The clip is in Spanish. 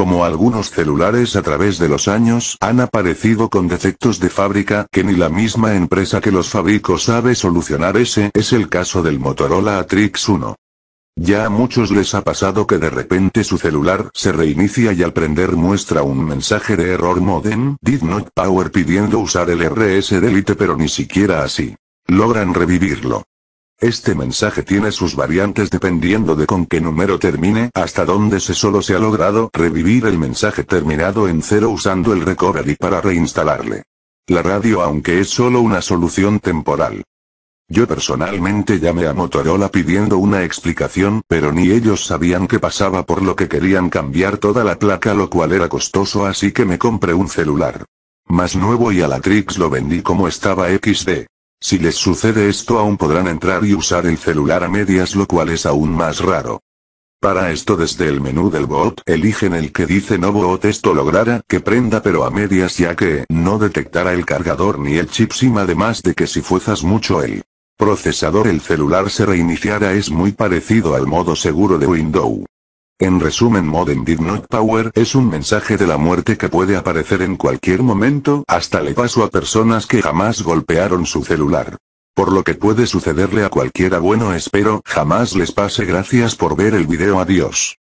como algunos celulares a través de los años han aparecido con defectos de fábrica que ni la misma empresa que los fabricó sabe solucionar. Ese es el caso del Motorola Atrix 1. Ya a muchos les ha pasado que de repente su celular se reinicia y al prender muestra un mensaje de error modem, did not power pidiendo usar el RS Delete pero ni siquiera así. Logran revivirlo. Este mensaje tiene sus variantes dependiendo de con qué número termine, hasta donde se solo se ha logrado revivir el mensaje terminado en cero usando el recovery para reinstalarle. La radio aunque es solo una solución temporal. Yo personalmente llamé a Motorola pidiendo una explicación, pero ni ellos sabían qué pasaba por lo que querían cambiar toda la placa lo cual era costoso así que me compré un celular. Más nuevo y a la Trix lo vendí como estaba XD. Si les sucede esto aún podrán entrar y usar el celular a medias lo cual es aún más raro. Para esto desde el menú del bot eligen el que dice no bot esto logrará que prenda pero a medias ya que no detectará el cargador ni el chip SIM además de que si fuerzas mucho el procesador el celular se reiniciará es muy parecido al modo seguro de Windows. En resumen, Modern Did Not Power es un mensaje de la muerte que puede aparecer en cualquier momento, hasta le paso a personas que jamás golpearon su celular. Por lo que puede sucederle a cualquiera bueno espero, jamás les pase gracias por ver el video adiós.